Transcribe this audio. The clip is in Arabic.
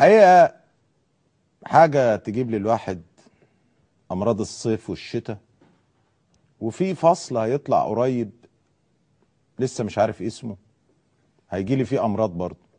حقيقة حاجة تجيب للواحد أمراض الصيف والشتاء وفي فصل هيطلع قريب لسه مش عارف اسمه هيجيلي فيه أمراض برضه